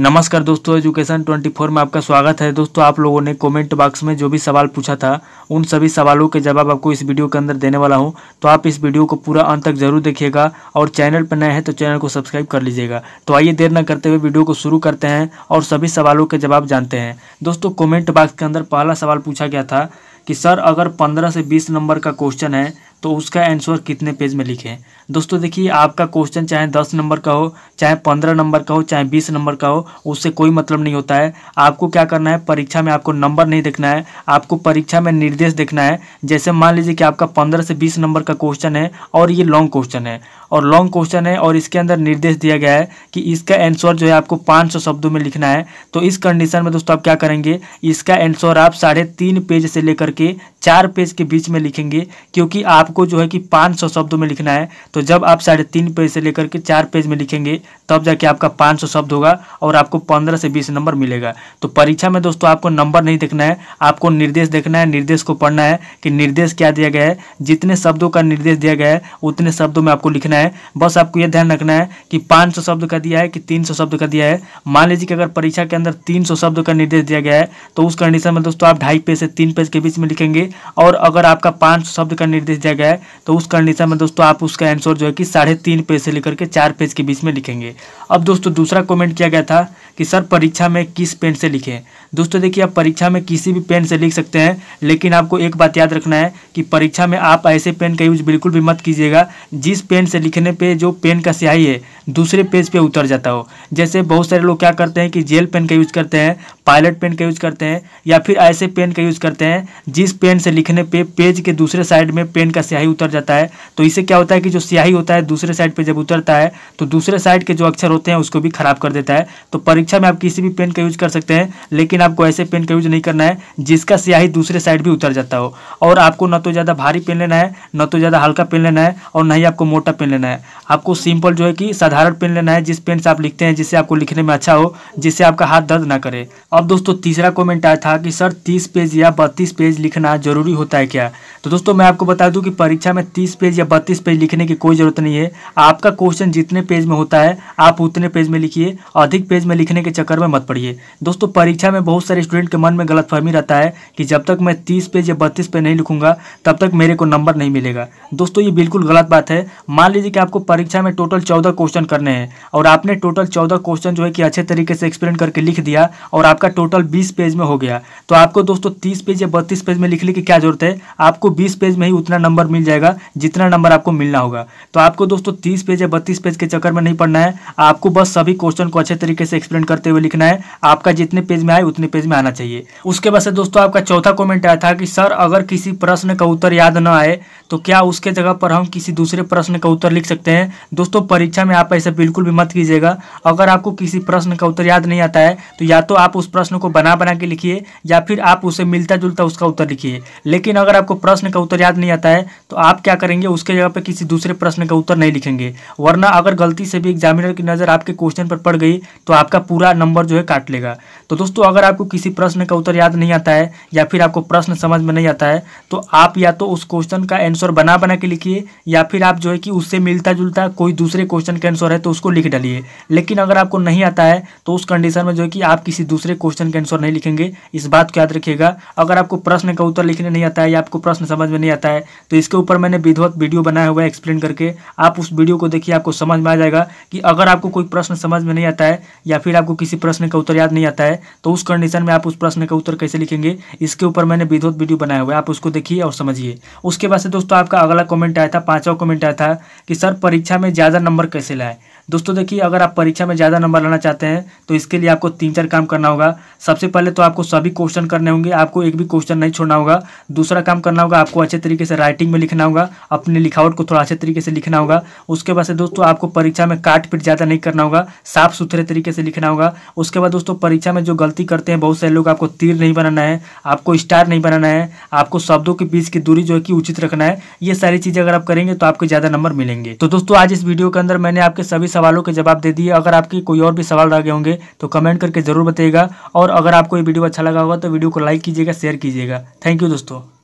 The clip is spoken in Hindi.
नमस्कार दोस्तों एजुकेशन 24 में आपका स्वागत है दोस्तों आप लोगों ने कमेंट बॉक्स में जो भी सवाल पूछा था उन सभी सवालों के जवाब आपको इस वीडियो के अंदर देने वाला हूं तो आप इस वीडियो को पूरा अंत तक जरूर देखिएगा और चैनल पर नए हैं तो चैनल को सब्सक्राइब कर लीजिएगा तो आइए देर न करते हुए वीडियो को शुरू करते हैं और सभी सवालों के जवाब जानते हैं दोस्तों कॉमेंट बॉक्स के अंदर पहला सवाल पूछा गया था कि सर अगर पंद्रह से बीस नंबर का क्वेश्चन है तो उसका आंसर कितने पेज में लिखें दोस्तों देखिए आपका क्वेश्चन चाहे दस नंबर का हो चाहे पंद्रह नंबर का हो चाहे बीस नंबर का हो उससे कोई मतलब नहीं होता है आपको क्या करना है परीक्षा में आपको नंबर नहीं देखना है आपको परीक्षा में निर्देश देखना है जैसे मान लीजिए कि आपका पंद्रह से बीस नंबर का क्वेश्चन है और ये लॉन्ग क्वेश्चन है और लॉन्ग क्वेश्चन है और इसके अंदर निर्देश दिया गया है कि इसका आंसर जो है आपको पाँच सौ शब्दों में लिखना है तो इस कंडीशन में दोस्तों आप क्या करेंगे इसका आंसर आप साढ़े तीन पेज से लेकर के चार पेज के बीच में लिखेंगे क्योंकि आपको जो है कि 500 शब्दों में लिखना है तो जब आप साढ़े तीन पेज से लेकर के चार पेज में लिखेंगे तब जाके आपका 500 शब्द होगा और आपको 15 से 20 नंबर मिलेगा तो परीक्षा में दोस्तों आपको नंबर नहीं देखना है आपको निर्देश देखना है निर्देश को पढ़ना है कि निर्देश क्या दिया गया है जितने शब्दों का निर्देश दिया गया है उतने शब्दों में आपको लिखना है बस आपको यह ध्यान रखना है कि पाँच शब्द का दिया है कि तीन शब्द का दिया है मान लीजिए कि अगर परीक्षा के अंदर तीन शब्द का निर्देश दिया गया है तो उस कंडीशन में दोस्तों आप ढाई पेज से तीन पेज के बीच में में लिखेंगे और अगर आपका पाँच शब्द का निर्देश दिया गया है तो उस कंडीशन में दोस्तों आप उसका आंसर जो है कि साढ़े तीन पेज से लेकर के चार पेज के बीच में लिखेंगे अब दोस्तों दूसरा कमेंट किया गया था कि सर परीक्षा में किस पेन से लिखें दोस्तों देखिए आप परीक्षा में किसी भी पेन से लिख सकते हैं लेकिन आपको एक बात याद रखना है कि परीक्षा में आप ऐसे पेन का यूज बिल्कुल भी मत कीजिएगा जिस पेन से लिखने पे जो पेन का स्याही है दूसरे पेज पे उतर जाता हो जैसे बहुत सारे लोग क्या करते हैं कि जेल पेन का यूज करते हैं पायलट पेन का यूज़ करते हैं या फिर ऐसे पेन का यूज़ करते हैं जिस पेन से लिखने पे पेज के दूसरे साइड में पेन का स्याही उतर जाता है तो इससे क्या होता है कि जो स्याही होता है दूसरे साइड पे जब उतरता है तो दूसरे साइड के जो अक्षर होते हैं उसको भी खराब कर देता है तो परीक्षा में आप किसी भी पेन का यूज़ कर सकते हैं लेकिन आपको ऐसे पेन का यूज़ नहीं करना है जिसका स्याही दूसरे साइड भी उतर जाता हो और आपको ना तो ज़्यादा भारी पेन लेना है ना तो ज़्यादा हल्का पेन लेना है और ना ही आपको मोटा पेन लेना है आपको सिंपल जो है कि साधारण पेन लेना है जिस पेन से आप लिखते हैं जिससे आपको लिखने में अच्छा हो जिससे आपका हाथ दर्द ना करे अब दोस्तों तीसरा कमेंट आया था कि सर 30 पेज या 32 पेज लिखना जरूरी होता है क्या तो दोस्तों मैं आपको बता दूं कि परीक्षा में 30 पेज या 32 पेज लिखने की कोई ज़रूरत नहीं है आपका क्वेश्चन जितने पेज में होता है आप उतने पेज में लिखिए अधिक पेज में लिखने के चक्कर में मत पड़िए दोस्तों परीक्षा में बहुत सारे स्टूडेंट के मन में गलतफहमी रहता है कि जब तक मैं तीस पेज या बत्तीस पेज नहीं लिखूंगा तब तक मेरे को नंबर नहीं मिलेगा दोस्तों ये बिल्कुल गलत बात है मान लीजिए कि आपको परीक्षा में टोटल चौदह क्वेश्चन करने हैं और आपने टोटल चौदह क्वेश्चन जो है कि अच्छे तरीके से एक्सप्लेन करके लिख दिया और आपका टोटल बीस पेज में हो गया तो आपको दोस्तों तीस पेज या बत्तीस पेज में लिखने की क्या जरूरत है आपको आपको 20 पेज में ही उतना नंबर मिल जाएगा जितना नंबर आपको मिलना होगा तो आपको दोस्तों 30 पेज या 32 पेज के चक्कर में नहीं पढ़ना है आपको बस सभी क्वेश्चन को अच्छे तरीके से एक्सप्लेन करते हुए लिखना है आपका जितने पेज में आए उतने पेज में आना चाहिए उसके बाद से दोस्तों आपका चौथा कॉमेंट आया था कि सर अगर किसी प्रश्न का उत्तर याद न आए तो क्या उसके जगह पर हम किसी दूसरे प्रश्न का उत्तर लिख सकते हैं दोस्तों परीक्षा में आप ऐसे बिल्कुल भी मत कीजिएगा अगर आपको किसी प्रश्न का उत्तर याद नहीं आता है तो या तो आप उस प्रश्न को बना बना के लिखिए या फिर आप उसे मिलता जुलता उसका उत्तर लिखिए लेकिन अगर आपको प्रश्न प्रश्न का उत्तर याद नहीं आता है तो आप क्या करेंगे उसके जगह पर किसी दूसरे प्रश्न का उत्तर नहीं लिखेंगे वरना अगर गलती से भी एग्जामिनर की नज़र आपके क्वेश्चन पर पड़ गई तो आपका पूरा नंबर जो है काट लेगा तो दोस्तों अगर आपको किसी प्रश्न का उत्तर याद नहीं आता है या फिर आपको प्रश्न समझ में नहीं आता है तो आप या तो उस क्वेश्चन का आंसर बना बना के लिखिए या फिर आप जो है कि उससे मिलता जुलता कोई दूसरे क्वेश्चन का आंसर है तो उसको लिख डालिए लेकिन अगर आपको नहीं आता है तो उस कंडीशन में जो है कि आप किसी दूसरे क्वेश्चन का आंसर नहीं लिखेंगे इस बात को याद रखिएगा अगर आपको प्रश्न का उत्तर लिखने नहीं आता है या आपको प्रश्न समझ में नहीं आता है तो इसके ऊपर मैंने विधवत वीडियो बनाया हुआ है एक्सप्लेन करके आप उस वीडियो को देखिए आपको समझ में आ जाएगा कि अगर आपको कोई प्रश्न समझ में नहीं आता है या फिर आपको किसी प्रश्न का उत्तर याद नहीं आता है तो उस कंडीशन में आप उस प्रश्न का उत्तर कैसे लिखेंगे इसके ऊपर मैंने विधवत वीडियो बनाया हुआ है आप उसको देखिए और समझिए उसके बाद से दोस्तों आपका अगला कॉमेंट आया था पाँचवा कॉमेंट आया था कि सर परीक्षा में ज़्यादा नंबर कैसे लाए दोस्तों देखिए अगर आप परीक्षा में ज़्यादा नंबर लाना चाहते हैं तो इसके लिए आपको तीन चार काम करना होगा सबसे पहले तो आपको सभी क्वेश्चन करने होंगे आपको एक भी क्वेश्चन नहीं छोड़ना होगा दूसरा काम करना होगा आपको अच्छे तरीके से राइटिंग में लिखना होगा अपनी लिखावट को थोड़ा अच्छे तरीके से लिखना होगा उसके बाद से दोस्तों आपको परीक्षा में काट पीट ज़्यादा नहीं करना होगा साफ सुथरे तरीके से लिखना होगा उसके बाद दोस्तों परीक्षा में जो गलती करते हैं बहुत सारे लोग आपको तीर नहीं बनाना है आपको स्टार नहीं बनाना है आपको शब्दों के बीच की दूरी जो है कि उचित रखना है ये सारी चीज़ें अगर आप करेंगे तो आपको ज़्यादा नंबर मिलेंगे तो दोस्तों आज इस वीडियो के अंदर मैंने आपके सभी सवालों के जवाब दे दिए अगर आपके कोई और भी सवाल रह गए होंगे तो कमेंट करके ज़रूर बताइएगा और अगर आपको ये वीडियो अच्छा लगा होगा तो वीडियो को लाइक कीजिएगा शेयर कीजिएगा थैंक यू दोस्तों